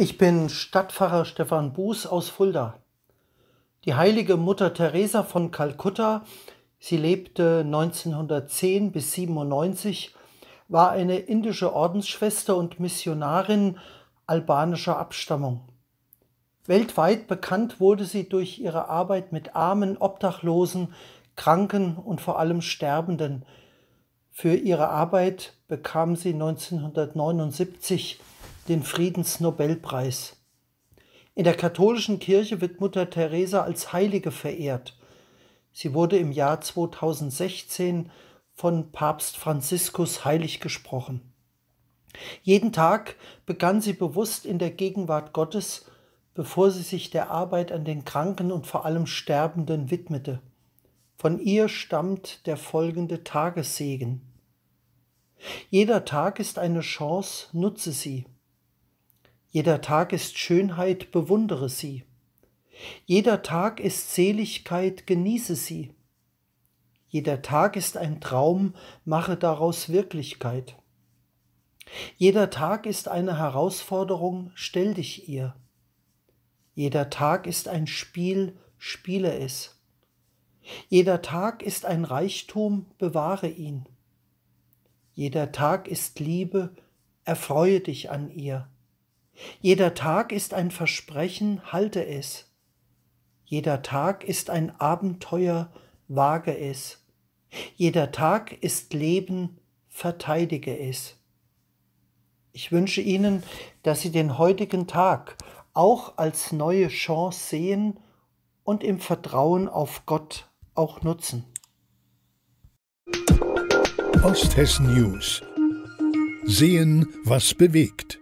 Ich bin Stadtpfarrer Stefan Buß aus Fulda. Die heilige Mutter Teresa von Kalkutta, sie lebte 1910 bis 97, war eine indische Ordensschwester und Missionarin albanischer Abstammung. Weltweit bekannt wurde sie durch ihre Arbeit mit Armen, Obdachlosen, Kranken und vor allem Sterbenden. Für ihre Arbeit bekam sie 1979 den Friedensnobelpreis. In der katholischen Kirche wird Mutter Teresa als Heilige verehrt. Sie wurde im Jahr 2016 von Papst Franziskus heilig gesprochen. Jeden Tag begann sie bewusst in der Gegenwart Gottes, bevor sie sich der Arbeit an den Kranken und vor allem Sterbenden widmete. Von ihr stammt der folgende Tagessegen. Jeder Tag ist eine Chance, nutze sie. Jeder Tag ist Schönheit, bewundere sie. Jeder Tag ist Seligkeit, genieße sie. Jeder Tag ist ein Traum, mache daraus Wirklichkeit. Jeder Tag ist eine Herausforderung, stell dich ihr. Jeder Tag ist ein Spiel, spiele es. Jeder Tag ist ein Reichtum, bewahre ihn. Jeder Tag ist Liebe, erfreue dich an ihr. Jeder Tag ist ein Versprechen, halte es. Jeder Tag ist ein Abenteuer, wage es. Jeder Tag ist Leben, verteidige es. Ich wünsche Ihnen, dass Sie den heutigen Tag auch als neue Chance sehen und im Vertrauen auf Gott auch nutzen. Osthessen News. Sehen, was bewegt.